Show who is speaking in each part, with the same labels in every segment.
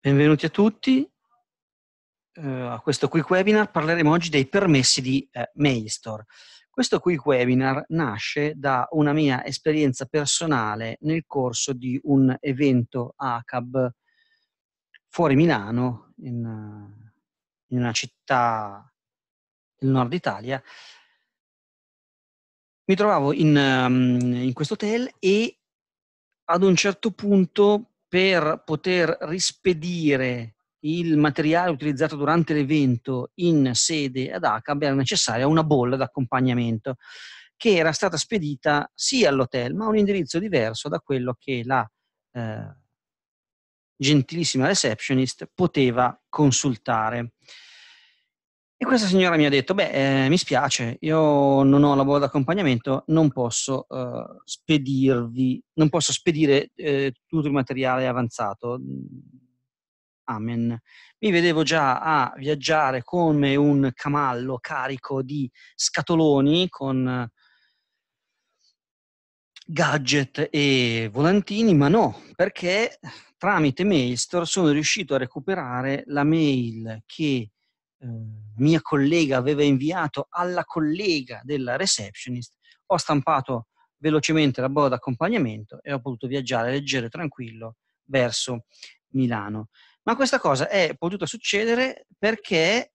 Speaker 1: Benvenuti a tutti. Uh, a questo quick webinar parleremo oggi dei permessi di eh, Mailstore. Questo quick webinar nasce da una mia esperienza personale nel corso di un evento ACAB fuori Milano, in, eh, in una città del nord Italia. Mi trovavo in, um, in questo hotel e ad un certo punto per poter rispedire il materiale utilizzato durante l'evento in sede ad ACAB era necessaria una bolla d'accompagnamento che era stata spedita sia all'hotel ma a un indirizzo diverso da quello che la eh, gentilissima receptionist poteva consultare. E questa signora mi ha detto, beh, eh, mi spiace, io non ho lavoro d'accompagnamento, non posso eh, spedirvi, non posso spedire eh, tutto il materiale avanzato. Mm. Amen. Mi vedevo già a viaggiare come un camallo carico di scatoloni con eh, gadget e volantini, ma no, perché tramite Mailstore sono riuscito a recuperare la mail che Ehm, mia collega aveva inviato alla collega della receptionist, ho stampato velocemente la bolla d'accompagnamento e ho potuto viaggiare leggero e tranquillo verso Milano. Ma questa cosa è potuta succedere perché,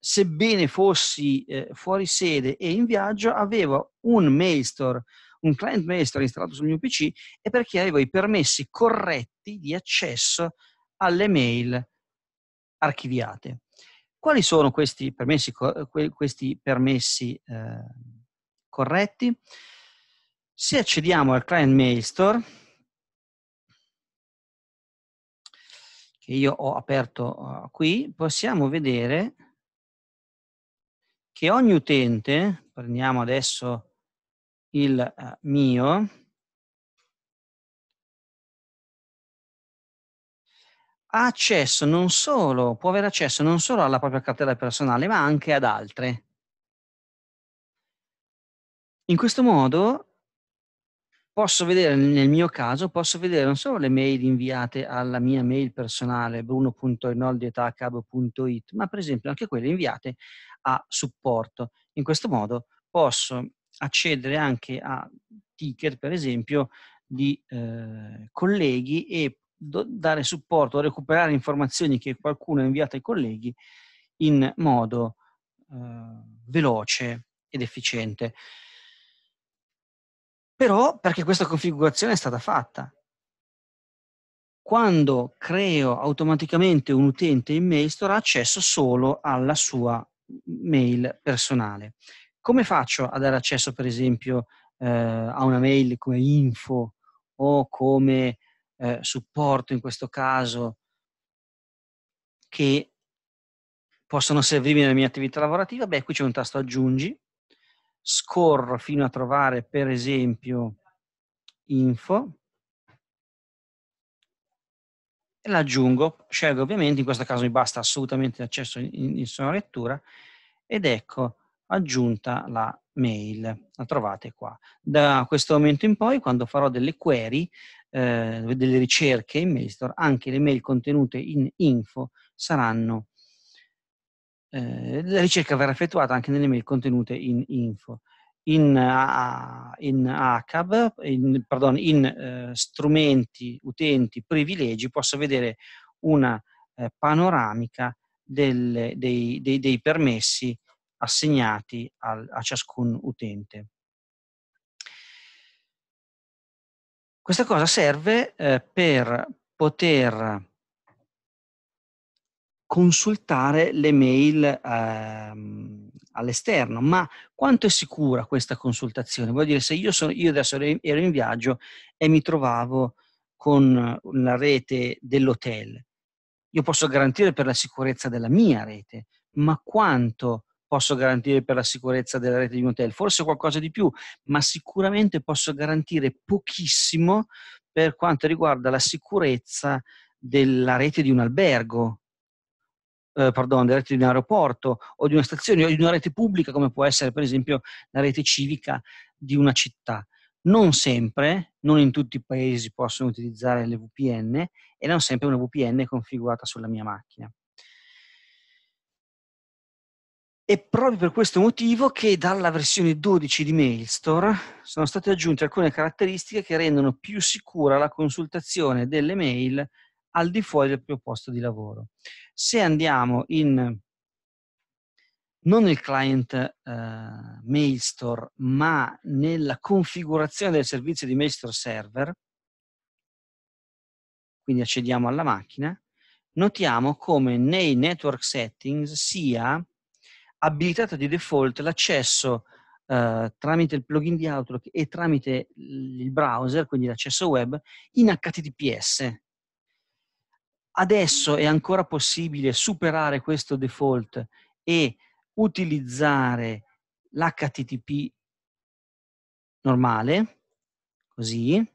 Speaker 1: sebbene fossi eh, fuori sede e in viaggio, avevo un mail store, un client mail store installato sul mio PC e perché avevo i permessi corretti di accesso alle mail archiviate. Quali sono questi permessi, questi permessi eh, corretti? Se accediamo al client mail store, che io ho aperto eh, qui, possiamo vedere che ogni utente, prendiamo adesso il eh, mio, ha accesso non solo, può avere accesso non solo alla propria cartella personale, ma anche ad altre. In questo modo posso vedere, nel mio caso, posso vedere non solo le mail inviate alla mia mail personale bruno.rinoldi.hub.it, ma per esempio anche quelle inviate a supporto. In questo modo posso accedere anche a ticket, per esempio, di eh, colleghi e dare supporto, recuperare informazioni che qualcuno ha inviato ai colleghi in modo eh, veloce ed efficiente. Però perché questa configurazione è stata fatta. Quando creo automaticamente un utente in Mailstore ha accesso solo alla sua mail personale. Come faccio a dare accesso, per esempio, eh, a una mail come info o come eh, supporto in questo caso che possono servirmi nella mia attività lavorativa, beh qui c'è un tasto aggiungi, scorro fino a trovare per esempio info e l'aggiungo, scelgo ovviamente, in questo caso mi basta assolutamente l'accesso in, in sola lettura ed ecco aggiunta la mail, la trovate qua. Da questo momento in poi, quando farò delle query, eh, delle ricerche in Mailstore, anche le mail contenute in info saranno, eh, la ricerca verrà effettuata anche nelle mail contenute in info. In, in ACAB, in, pardon, in eh, strumenti, utenti, privilegi, posso vedere una eh, panoramica delle, dei, dei, dei, permessi assegnati al, a ciascun utente. Questa cosa serve eh, per poter consultare le mail ehm, all'esterno, ma quanto è sicura questa consultazione? Vuol dire se io, sono, io adesso ero in viaggio e mi trovavo con la rete dell'hotel, io posso garantire per la sicurezza della mia rete, ma quanto posso garantire per la sicurezza della rete di un hotel, forse qualcosa di più, ma sicuramente posso garantire pochissimo per quanto riguarda la sicurezza della rete di un albergo, eh, pardon, della rete di un aeroporto o di una stazione o di una rete pubblica come può essere per esempio la rete civica di una città. Non sempre, non in tutti i paesi possono utilizzare le VPN e non sempre una VPN è configurata sulla mia macchina. È proprio per questo motivo che dalla versione 12 di Mailstore sono state aggiunte alcune caratteristiche che rendono più sicura la consultazione delle mail al di fuori del proprio posto di lavoro. Se andiamo in non nel client eh, Mailstore, ma nella configurazione del servizio di Mailstore Server, quindi accediamo alla macchina, notiamo come nei network settings sia abilitata di default l'accesso eh, tramite il plugin di Outlook e tramite il browser, quindi l'accesso web, in HTTPS. Adesso è ancora possibile superare questo default e utilizzare l'HTTP normale, così.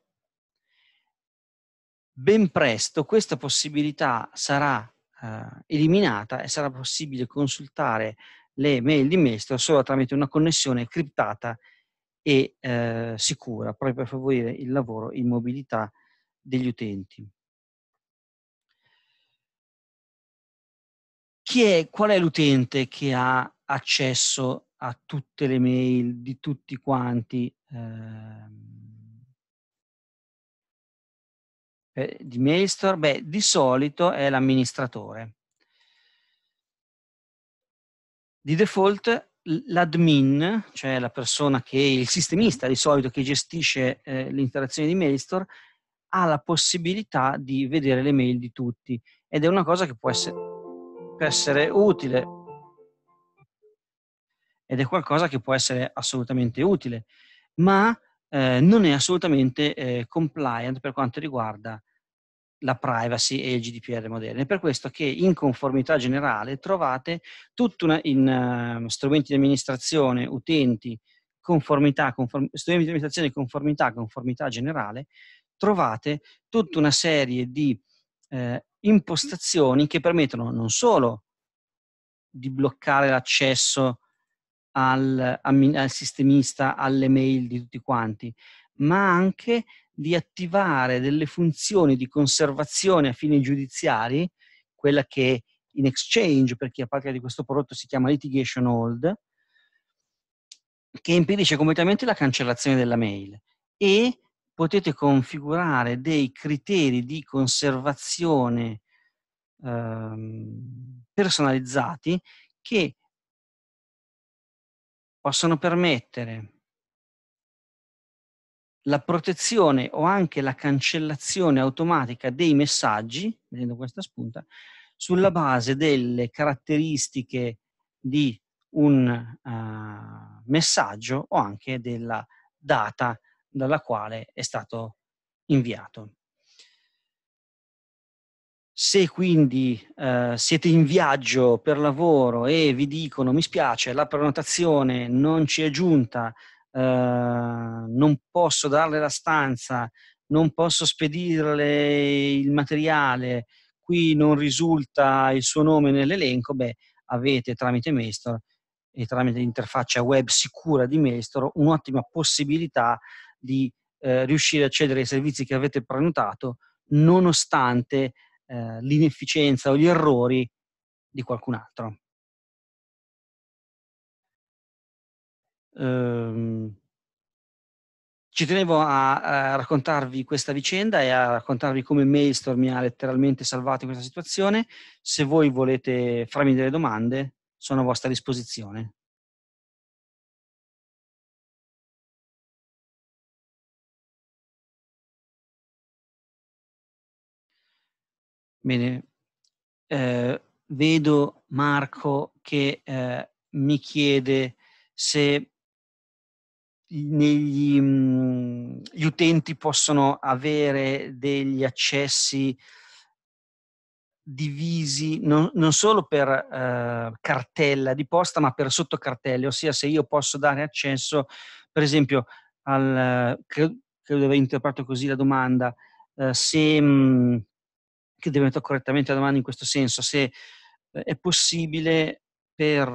Speaker 1: Ben presto questa possibilità sarà eh, eliminata e sarà possibile consultare le mail di maestro solo tramite una connessione criptata e eh, sicura, proprio per favorire il lavoro in mobilità degli utenti. Chi è, qual è l'utente che ha accesso a tutte le mail di tutti quanti? Ehm, eh, di Mailstore? Beh, di solito è l'amministratore. Di default l'admin, cioè la persona che il sistemista di solito che gestisce eh, l'interazione di Mailstore, ha la possibilità di vedere le mail di tutti ed è una cosa che può essere, può essere utile ed è qualcosa che può essere assolutamente utile, ma eh, non è assolutamente eh, compliant per quanto riguarda la privacy e il GDPR moderno. È per questo che in conformità generale trovate tutta una, in uh, strumenti di amministrazione, utenti, conformità, conform, strumenti di amministrazione, conformità, conformità generale, trovate tutta una serie di eh, impostazioni che permettono non solo di bloccare l'accesso al, al sistemista, alle mail di tutti quanti, ma anche di attivare delle funzioni di conservazione a fini giudiziari, quella che in exchange per chi ha parte di questo prodotto si chiama litigation hold, che impedisce completamente la cancellazione della mail e potete configurare dei criteri di conservazione ehm, personalizzati che possono permettere la protezione o anche la cancellazione automatica dei messaggi, vedendo questa spunta, sulla base delle caratteristiche di un uh, messaggio o anche della data dalla quale è stato inviato. Se quindi eh, siete in viaggio per lavoro e vi dicono mi spiace, la prenotazione non ci è giunta, eh, non posso darle la stanza, non posso spedirle il materiale, qui non risulta il suo nome nell'elenco, beh, avete tramite Maestro e tramite l'interfaccia web sicura di Maestro un'ottima possibilità di eh, riuscire a accedere ai servizi che avete prenotato nonostante eh, l'inefficienza o gli errori di qualcun altro. Ehm, ci tenevo a, a, raccontarvi questa vicenda e a raccontarvi come Mailstorm mi ha letteralmente salvato in questa situazione. Se voi volete farmi delle domande, sono a vostra disposizione. Bene, eh, vedo Marco che eh, mi chiede se negli, mh, mhmm, gli utenti possono avere degli accessi divisi non, non solo per eh, cartella di posta ma per sottocartelle, ossia se io posso dare accesso per esempio al, eh, credo, di aver interpretato così la domanda, eh, se mh, mhmm, che deve mettere correttamente la domanda in questo senso, se eh, è possibile per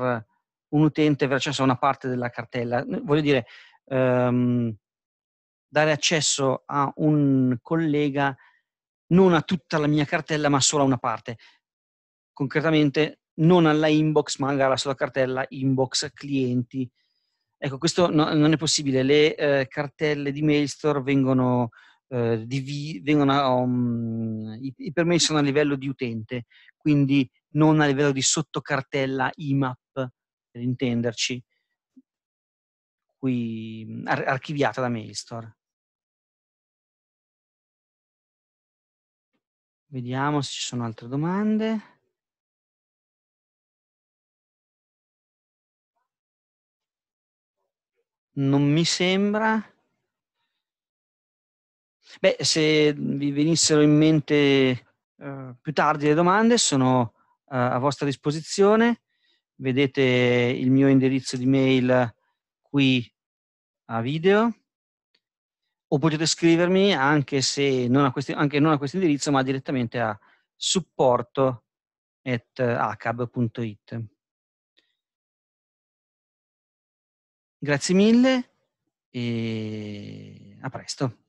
Speaker 1: un utente avere accesso a una parte della cartella. Voglio dire, um, dare accesso a un collega non a tutta la mia cartella, ma solo a una parte. Concretamente, non alla inbox, ma alla sola cartella inbox clienti. Ecco, questo no, non è possibile. Le eh, cartelle di Mailstore vengono eh, divi- vengono, um, i, i, permessi sono a livello di utente, quindi non a livello di sottocartella IMAP, per intenderci, qui ar- archiviata da Mailstore. Vediamo se ci sono altre domande. Non mi sembra. Beh, se vi venissero in mente uh, più tardi le domande, sono uh, a vostra disposizione. Vedete il mio indirizzo di mail qui a video o potete scrivermi anche se non a, questi, non a questo indirizzo, ma direttamente a supporto.acab.it. Grazie mille e a presto.